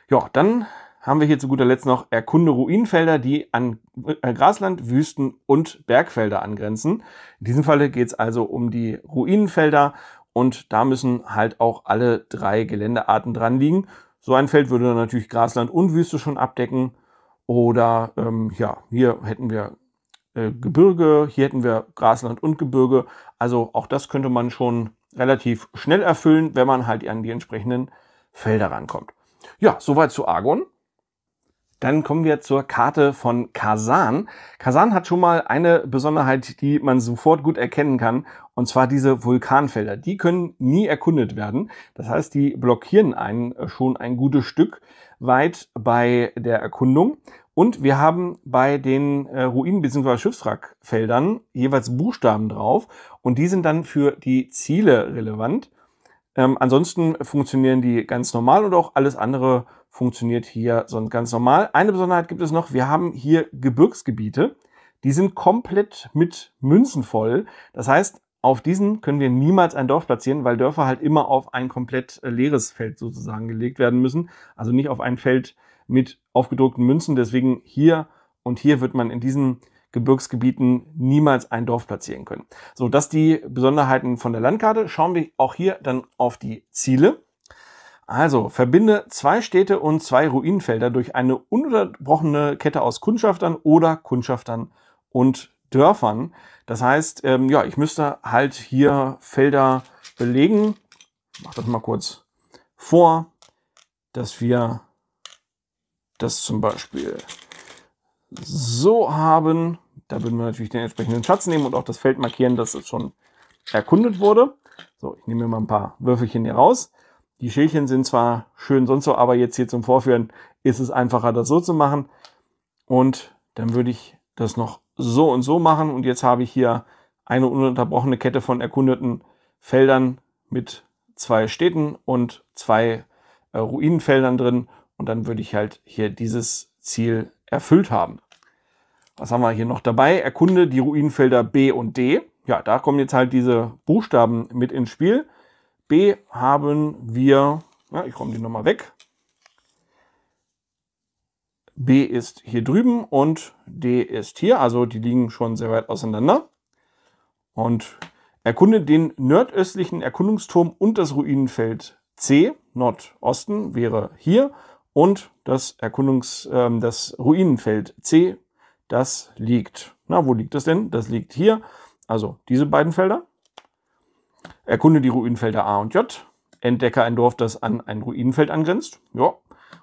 Ja, dann haben wir hier zu guter Letzt noch Erkunde Ruinenfelder, die an äh, Grasland, Wüsten und Bergfelder angrenzen. In diesem Falle geht es also um die Ruinenfelder und da müssen halt auch alle drei Geländearten dran liegen. So ein Feld würde dann natürlich Grasland und Wüste schon abdecken. Oder ähm, ja, hier hätten wir äh, Gebirge, hier hätten wir Grasland und Gebirge. Also auch das könnte man schon relativ schnell erfüllen, wenn man halt an die entsprechenden Felder rankommt. Ja, soweit zu Argon. Dann kommen wir zur Karte von Kazan. Kazan hat schon mal eine Besonderheit, die man sofort gut erkennen kann, und zwar diese Vulkanfelder. Die können nie erkundet werden. Das heißt, die blockieren einen äh, schon ein gutes Stück weit bei der Erkundung. Und wir haben bei den äh, Ruinen bzw. Schiffswrackfeldern jeweils Buchstaben drauf und die sind dann für die Ziele relevant. Ähm, ansonsten funktionieren die ganz normal und auch alles andere funktioniert hier so ganz normal. Eine Besonderheit gibt es noch, wir haben hier Gebirgsgebiete. Die sind komplett mit Münzen voll. Das heißt, auf diesen können wir niemals ein Dorf platzieren, weil Dörfer halt immer auf ein komplett äh, leeres Feld sozusagen gelegt werden müssen. Also nicht auf ein Feld mit aufgedruckten Münzen. Deswegen hier und hier wird man in diesen Gebirgsgebieten niemals ein Dorf platzieren können. So, das die Besonderheiten von der Landkarte. Schauen wir auch hier dann auf die Ziele. Also, verbinde zwei Städte und zwei Ruinenfelder durch eine ununterbrochene Kette aus Kundschaftern oder Kundschaftern und Dörfern. Das heißt, ähm, ja, ich müsste halt hier Felder belegen. Ich mach das mal kurz vor, dass wir das zum Beispiel so haben. Da würden wir natürlich den entsprechenden Schatz nehmen und auch das Feld markieren, dass es schon erkundet wurde. So, ich nehme mir mal ein paar Würfelchen hier raus. Die Schälchen sind zwar schön sonst so, aber jetzt hier zum Vorführen ist es einfacher, das so zu machen. Und dann würde ich das noch so und so machen. Und jetzt habe ich hier eine ununterbrochene Kette von erkundeten Feldern mit zwei Städten und zwei äh, Ruinenfeldern drin. Und dann würde ich halt hier dieses Ziel erfüllt haben. Was haben wir hier noch dabei? Erkunde die Ruinenfelder B und D. Ja, da kommen jetzt halt diese Buchstaben mit ins Spiel. B haben wir, ja, ich räume die nochmal weg. B ist hier drüben und D ist hier, also die liegen schon sehr weit auseinander. Und erkunde den nordöstlichen Erkundungsturm und das Ruinenfeld C, Nordosten wäre hier, und das Erkundungs, äh, das Ruinenfeld C, das liegt. Na, wo liegt das denn? Das liegt hier, also diese beiden Felder. Erkunde die Ruinenfelder A und J. Entdecke ein Dorf, das an ein Ruinenfeld angrenzt. Ja.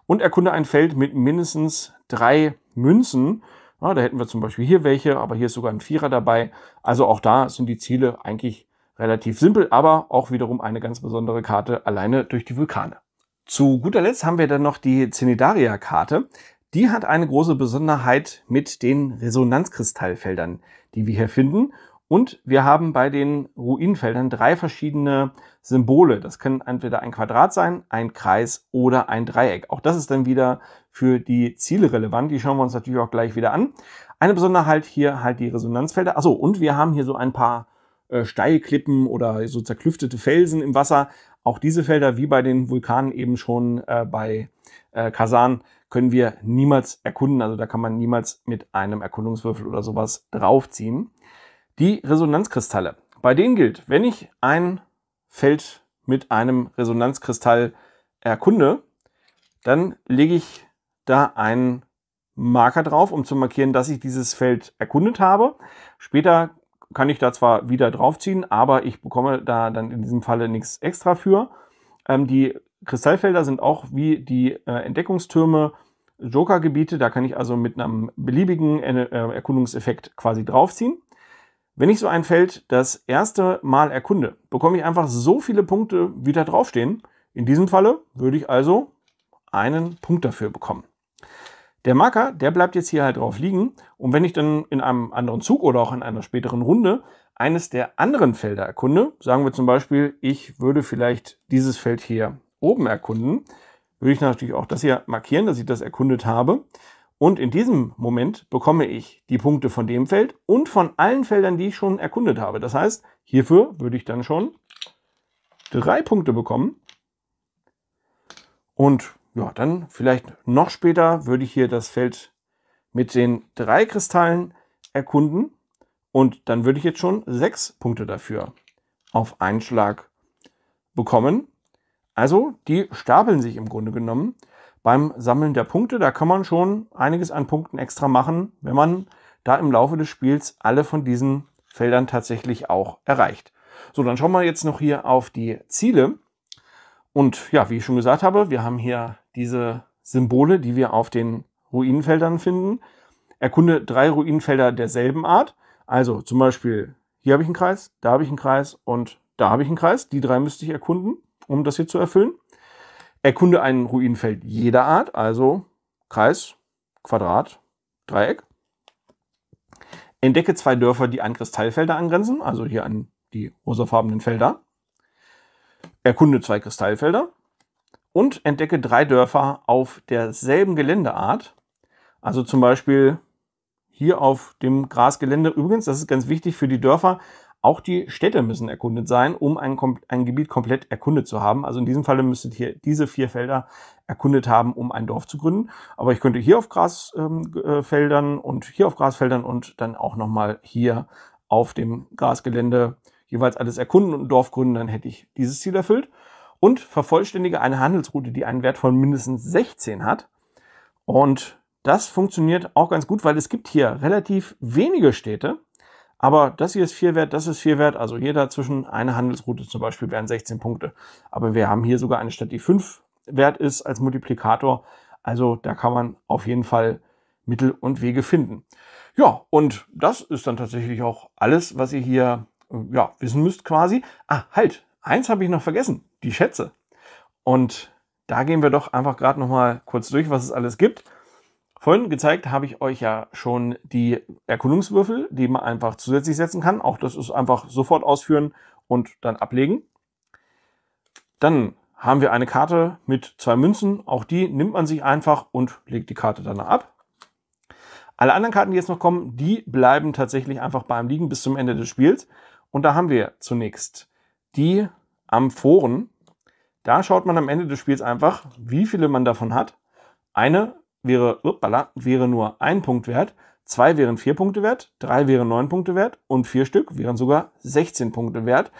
Und erkunde ein Feld mit mindestens drei Münzen. Ja, da hätten wir zum Beispiel hier welche, aber hier ist sogar ein Vierer dabei. Also auch da sind die Ziele eigentlich relativ simpel, aber auch wiederum eine ganz besondere Karte alleine durch die Vulkane. Zu guter Letzt haben wir dann noch die zenidaria karte Die hat eine große Besonderheit mit den Resonanzkristallfeldern, die wir hier finden. Und wir haben bei den Ruinenfeldern drei verschiedene Symbole. Das können entweder ein Quadrat sein, ein Kreis oder ein Dreieck. Auch das ist dann wieder für die Ziele relevant. Die schauen wir uns natürlich auch gleich wieder an. Eine Besonderheit hier halt die Resonanzfelder. Achso, und wir haben hier so ein paar äh, Steilklippen oder so zerklüftete Felsen im Wasser. Auch diese Felder, wie bei den Vulkanen eben schon äh, bei äh, Kasan, können wir niemals erkunden. Also da kann man niemals mit einem Erkundungswürfel oder sowas draufziehen. Die Resonanzkristalle. Bei denen gilt, wenn ich ein Feld mit einem Resonanzkristall erkunde, dann lege ich da einen Marker drauf, um zu markieren, dass ich dieses Feld erkundet habe. Später kann ich da zwar wieder draufziehen, aber ich bekomme da dann in diesem Falle nichts extra für. Ähm, die Kristallfelder sind auch wie die äh, Entdeckungstürme Jokergebiete. Da kann ich also mit einem beliebigen äh, Erkundungseffekt quasi draufziehen. Wenn ich so ein Feld das erste Mal erkunde, bekomme ich einfach so viele Punkte, wie da draufstehen. In diesem Falle würde ich also einen Punkt dafür bekommen. Der Marker, der bleibt jetzt hier halt drauf liegen. Und wenn ich dann in einem anderen Zug oder auch in einer späteren Runde eines der anderen Felder erkunde, sagen wir zum Beispiel, ich würde vielleicht dieses Feld hier oben erkunden, würde ich natürlich auch das hier markieren, dass ich das erkundet habe. Und in diesem Moment bekomme ich die Punkte von dem Feld und von allen Feldern, die ich schon erkundet habe. Das heißt, hierfür würde ich dann schon drei Punkte bekommen. Und ja, dann vielleicht noch später würde ich hier das Feld mit den drei Kristallen erkunden. Und dann würde ich jetzt schon sechs Punkte dafür auf einen Schlag bekommen. Also die stapeln sich im Grunde genommen beim Sammeln der Punkte. Da kann man schon einiges an Punkten extra machen, wenn man da im Laufe des Spiels alle von diesen Feldern tatsächlich auch erreicht. So, dann schauen wir jetzt noch hier auf die Ziele. Und ja, wie ich schon gesagt habe, wir haben hier diese Symbole, die wir auf den Ruinenfeldern finden. Erkunde drei Ruinenfelder derselben Art. Also zum Beispiel, hier habe ich einen Kreis, da habe ich einen Kreis und da habe ich einen Kreis. Die drei müsste ich erkunden, um das hier zu erfüllen. Erkunde ein Ruinenfeld jeder Art, also Kreis, Quadrat, Dreieck. Entdecke zwei Dörfer, die an Kristallfelder angrenzen, also hier an die rosafarbenen Felder. Erkunde zwei Kristallfelder und entdecke drei Dörfer auf derselben Geländeart. Also zum Beispiel hier auf dem Grasgelände. Übrigens, das ist ganz wichtig für die Dörfer, auch die Städte müssen erkundet sein, um ein, ein, Gebiet komplett erkundet zu haben. Also in diesem Falle müsstet ihr diese vier Felder erkundet haben, um ein Dorf zu gründen. Aber ich könnte hier auf Grasfeldern ähm, äh, und hier auf Grasfeldern und dann auch nochmal hier auf dem Grasgelände jeweils alles erkunden und ein Dorf gründen. Dann hätte ich dieses Ziel erfüllt. Und vervollständige eine Handelsroute, die einen Wert von mindestens 16 hat. Und das funktioniert auch ganz gut, weil es gibt hier relativ wenige Städte aber das hier ist vier wert, das ist vier wert. Also hier dazwischen eine Handelsroute zum Beispiel wären 16 Punkte. Aber wir haben hier sogar eine Stadt, die 5 wert ist als Multiplikator. Also da kann man auf jeden Fall Mittel und Wege finden. Ja, und das ist dann tatsächlich auch alles, was ihr hier äh, ja, wissen müsst quasi. Ah, halt, eins habe ich noch vergessen, die Schätze. Und da gehen wir doch einfach gerade nochmal kurz durch, was es alles gibt. Vorhin gezeigt habe ich euch ja schon die Erkundungswürfel, die man einfach zusätzlich setzen kann. Auch das ist einfach sofort ausführen und dann ablegen. Dann haben wir eine Karte mit zwei Münzen. Auch die nimmt man sich einfach und legt die Karte dann ab. Alle anderen Karten, die jetzt noch kommen, die bleiben tatsächlich einfach beim Liegen bis zum Ende des Spiels. Und da haben wir zunächst die Amphoren. Da schaut man am Ende des Spiels einfach, wie viele man davon hat. Eine wäre, uppala, wäre nur ein Punkt wert, zwei wären vier Punkte wert, drei wären neun Punkte wert und vier Stück wären sogar 16 Punkte wert.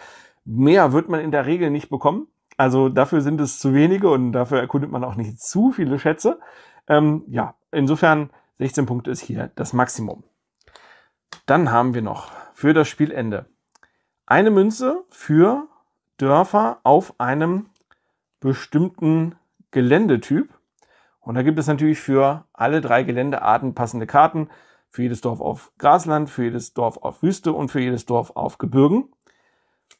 Mehr wird man in der Regel nicht bekommen. Also dafür sind es zu wenige und dafür erkundet man auch nicht zu viele Schätze. Ähm, ja, insofern 16 Punkte ist hier das Maximum. Dann haben wir noch für das Spielende eine Münze für Dörfer auf einem bestimmten Geländetyp. Und da gibt es natürlich für alle drei Geländearten passende Karten. Für jedes Dorf auf Grasland, für jedes Dorf auf Wüste und für jedes Dorf auf Gebirgen.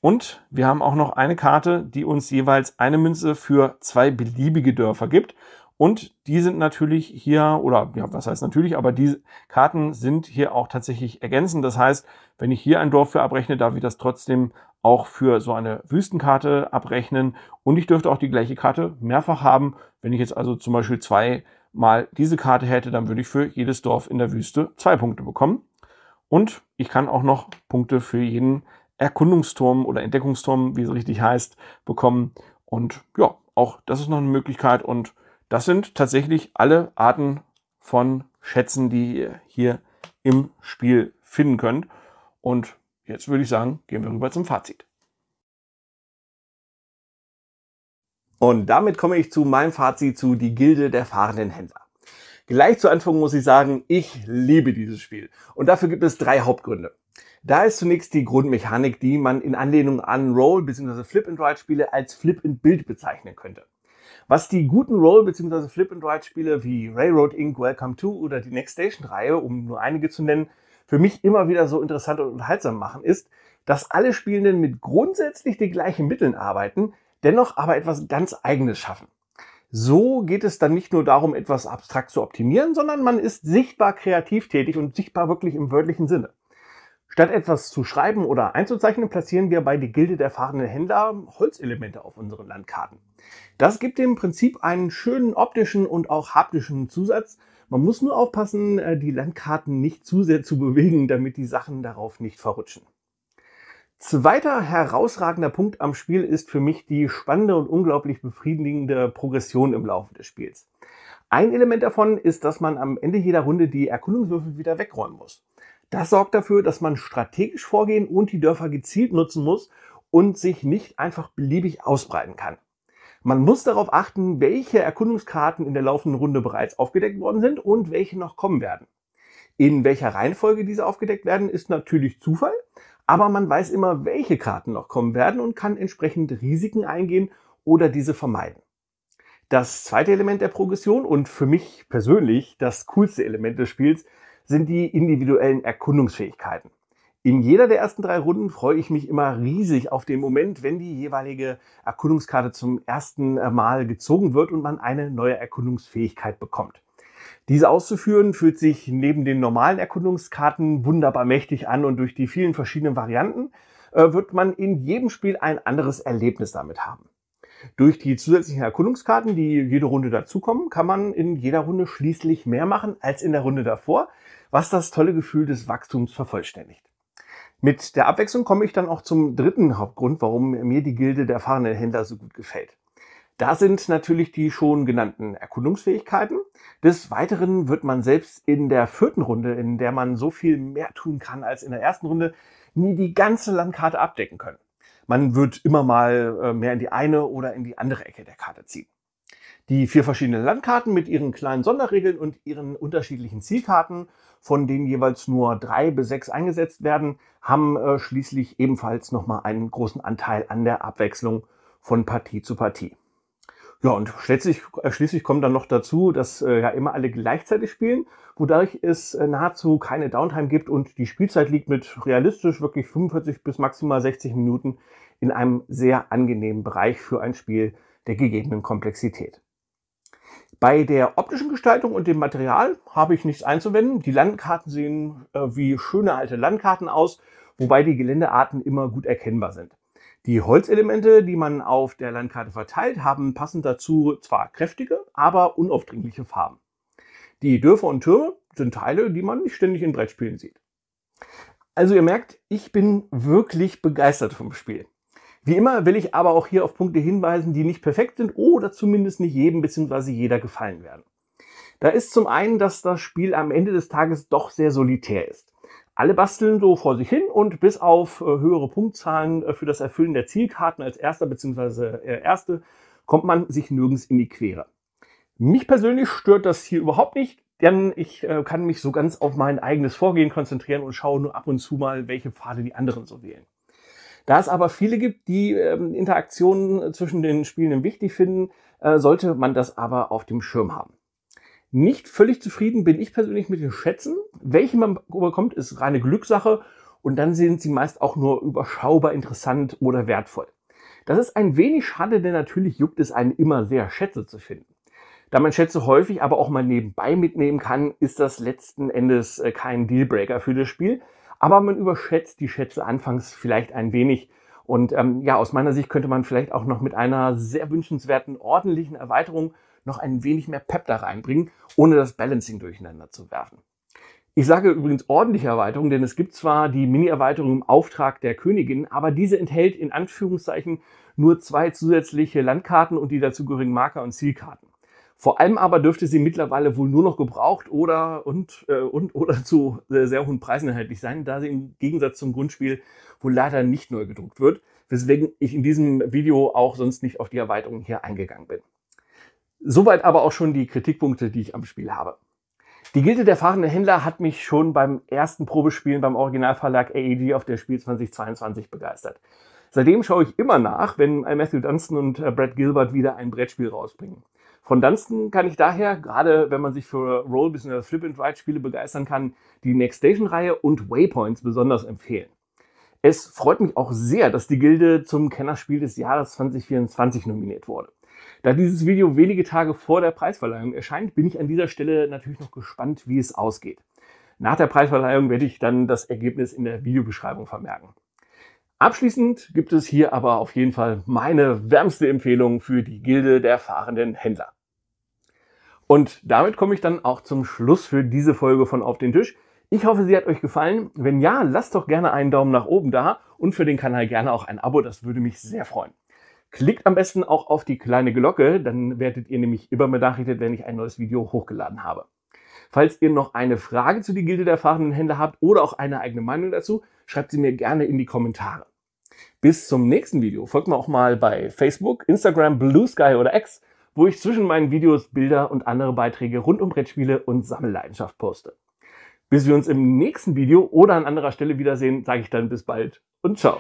Und wir haben auch noch eine Karte, die uns jeweils eine Münze für zwei beliebige Dörfer gibt. Und die sind natürlich hier, oder ja, was heißt natürlich, aber diese Karten sind hier auch tatsächlich ergänzend. Das heißt, wenn ich hier ein Dorf für abrechne, darf ich das trotzdem auch für so eine Wüstenkarte abrechnen und ich dürfte auch die gleiche Karte mehrfach haben. Wenn ich jetzt also zum Beispiel zweimal diese Karte hätte, dann würde ich für jedes Dorf in der Wüste zwei Punkte bekommen. Und ich kann auch noch Punkte für jeden Erkundungsturm oder Entdeckungsturm, wie es richtig heißt, bekommen. Und ja, auch das ist noch eine Möglichkeit. Und das sind tatsächlich alle Arten von Schätzen, die ihr hier im Spiel finden könnt. Und Jetzt würde ich sagen, gehen wir rüber zum Fazit. Und damit komme ich zu meinem Fazit zu Die Gilde der fahrenden Händler. Gleich zu Anfang muss ich sagen, ich liebe dieses Spiel. Und dafür gibt es drei Hauptgründe. Da ist zunächst die Grundmechanik, die man in Anlehnung an Roll- bzw. Flip-and-Ride-Spiele als Flip-and-Build bezeichnen könnte. Was die guten Roll- bzw. Flip-and-Ride-Spiele wie Railroad Inc., Welcome to oder die Next Station-Reihe, um nur einige zu nennen, für mich immer wieder so interessant und unterhaltsam machen, ist, dass alle Spielenden mit grundsätzlich den gleichen Mitteln arbeiten, dennoch aber etwas ganz Eigenes schaffen. So geht es dann nicht nur darum, etwas abstrakt zu optimieren, sondern man ist sichtbar kreativ tätig und sichtbar wirklich im wörtlichen Sinne. Statt etwas zu schreiben oder einzuzeichnen, platzieren wir bei die Gilde der erfahrenen Händler Holzelemente auf unseren Landkarten. Das gibt dem Prinzip einen schönen optischen und auch haptischen Zusatz man muss nur aufpassen, äh, die Landkarten nicht zu sehr zu bewegen, damit die Sachen darauf nicht verrutschen. Zweiter herausragender Punkt am Spiel ist für mich die spannende und unglaublich befriedigende Progression im Laufe des Spiels. Ein Element davon ist, dass man am Ende jeder Runde die Erkundungswürfel wieder wegräumen muss. Das sorgt dafür, dass man strategisch vorgehen und die Dörfer gezielt nutzen muss und sich nicht einfach beliebig ausbreiten kann. Man muss darauf achten, welche Erkundungskarten in der laufenden Runde bereits aufgedeckt worden sind und welche noch kommen werden. In welcher Reihenfolge diese aufgedeckt werden, ist natürlich Zufall, aber man weiß immer, welche Karten noch kommen werden und kann entsprechend Risiken eingehen oder diese vermeiden. Das zweite Element der Progression und für mich persönlich das coolste Element des Spiels sind die individuellen Erkundungsfähigkeiten. In jeder der ersten drei Runden freue ich mich immer riesig auf den Moment, wenn die jeweilige Erkundungskarte zum ersten äh, Mal gezogen wird und man eine neue Erkundungsfähigkeit bekommt. Diese auszuführen fühlt sich neben den normalen Erkundungskarten wunderbar mächtig an und durch die vielen verschiedenen Varianten äh, wird man in jedem Spiel ein anderes Erlebnis damit haben. Durch die zusätzlichen Erkundungskarten, die jede Runde dazukommen, kann man in jeder Runde schließlich mehr machen als in der Runde davor, was das tolle Gefühl des Wachstums vervollständigt. Mit der Abwechslung komme ich dann auch zum dritten Hauptgrund, warum mir die Gilde der erfahrenen Händler so gut gefällt. Da sind natürlich die schon genannten Erkundungsfähigkeiten. Des Weiteren wird man selbst in der vierten Runde, in der man so viel mehr tun kann als in der ersten Runde, nie die ganze Landkarte abdecken können. Man wird immer mal äh, mehr in die eine oder in die andere Ecke der Karte ziehen die vier verschiedenen Landkarten mit ihren kleinen Sonderregeln und ihren unterschiedlichen Zielkarten, von denen jeweils nur drei bis sechs eingesetzt werden, haben äh, schließlich ebenfalls nochmal einen großen Anteil an der Abwechslung von Partie zu Partie. Ja, und schließlich, äh, schließlich kommt dann noch dazu, dass äh, ja immer alle gleichzeitig spielen, wodurch es äh, nahezu keine Downtime gibt und die Spielzeit liegt mit realistisch wirklich 45 bis maximal 60 Minuten in einem sehr angenehmen Bereich für ein Spiel der gegebenen Komplexität. Bei der optischen Gestaltung und dem Material habe ich nichts einzuwenden. Die Landkarten sehen äh, wie schöne alte Landkarten aus, wobei die Geländearten immer gut erkennbar sind. Die Holzelemente, die man auf der Landkarte verteilt, haben passend dazu zwar kräftige, aber unaufdringliche Farben. Die Dörfer und Türme sind Teile, die man nicht ständig in Brettspielen sieht. Also ihr merkt, ich bin wirklich begeistert vom Spiel. Wie immer will ich aber auch hier auf Punkte hinweisen, die nicht perfekt sind oder zumindest nicht jedem bzw. jeder gefallen werden. Da ist zum einen, dass das Spiel am Ende des Tages doch sehr solitär ist. Alle basteln so vor sich hin und bis auf äh, höhere Punktzahlen äh, für das Erfüllen der Zielkarten als erster bzw. Äh, erste kommt man sich nirgends in die Quere. Mich persönlich stört das hier überhaupt nicht, denn ich kann mich so ganz auf mein eigenes Vorgehen konzentrieren und schaue nur ab und zu mal, welche Pfade die anderen so wählen. Da es aber viele gibt, die ähm, Interaktionen äh, zwischen den Spielenden wichtig finden, äh, sollte man das aber auf dem Schirm haben. Nicht völlig zufrieden bin ich persönlich mit den Schätzen. Welche man bekommt, ist reine Glückssache und dann sind sie meist auch nur überschaubar interessant oder wertvoll. Das ist ein wenig schade, denn natürlich juckt es einen immer sehr, Schätze zu finden. Da man Schätze häufig aber auch mal nebenbei mitnehmen kann, ist das letzten Endes äh, kein Dealbreaker für das Spiel. Aber man überschätzt die Schätze anfangs vielleicht ein wenig. Und ähm, ja, aus meiner Sicht könnte man vielleicht auch noch mit einer sehr wünschenswerten, ordentlichen Erweiterung noch ein wenig mehr Pep da reinbringen, ohne das Balancing durcheinander zu werfen. Ich sage übrigens ordentliche Erweiterung, denn es gibt zwar die Mini-Erweiterung im Auftrag der Königin, aber diese enthält in Anführungszeichen nur zwei zusätzliche Landkarten und die dazugehörigen Marker und Zielkarten. Vor allem aber dürfte sie mittlerweile wohl nur noch gebraucht oder und, äh, und oder zu sehr, äh, sehr hohen Preisen erhältlich sein, da sie im Gegensatz zum Grundspiel wohl leider nicht neu gedruckt wird, weswegen ich in diesem Video auch sonst nicht auf die Erweiterung hier eingegangen bin. Soweit aber auch schon die Kritikpunkte, die ich am Spiel habe. Die Gilde der fahrenden Händler hat mich schon beim ersten Probespielen beim Originalverlag AED auf der Spiel 2022 begeistert. Seitdem schaue ich immer nach, wenn äh, Matthew Dunstan und äh, Brad Gilbert wieder ein Brettspiel rausbringen. Von Dunstan kann ich daher, gerade wenn man sich für Roll- bzw. Flip-and-Ride-Spiele begeistern kann, die Next Station-Reihe und Waypoints besonders empfehlen. Es freut mich auch sehr, dass die Gilde zum Kennerspiel des Jahres 2024 nominiert wurde. Da dieses Video wenige Tage vor der Preisverleihung erscheint, bin ich an dieser Stelle natürlich noch gespannt, wie es ausgeht. Nach der Preisverleihung werde ich dann das Ergebnis in der Videobeschreibung vermerken. Abschließend gibt es hier aber auf jeden Fall meine wärmste Empfehlung für die Gilde der fahrenden Händler. Und damit komme ich dann auch zum Schluss für diese Folge von Auf den Tisch. Ich hoffe, sie hat euch gefallen. Wenn ja, lasst doch gerne einen Daumen nach oben da und für den Kanal gerne auch ein Abo, das würde mich sehr freuen. Klickt am besten auch auf die kleine Glocke, dann werdet ihr nämlich immer benachrichtigt, wenn ich ein neues Video hochgeladen habe. Falls ihr noch eine Frage zu die Gilde der fahrenden Händler habt oder auch eine eigene Meinung dazu, schreibt sie mir gerne in die Kommentare. Bis zum nächsten Video. Folgt mir auch mal bei Facebook, Instagram, Blue Sky oder X wo ich zwischen meinen Videos Bilder und andere Beiträge rund um Brettspiele und Sammelleidenschaft poste. Bis wir uns im nächsten Video oder an anderer Stelle wiedersehen, sage ich dann bis bald und ciao.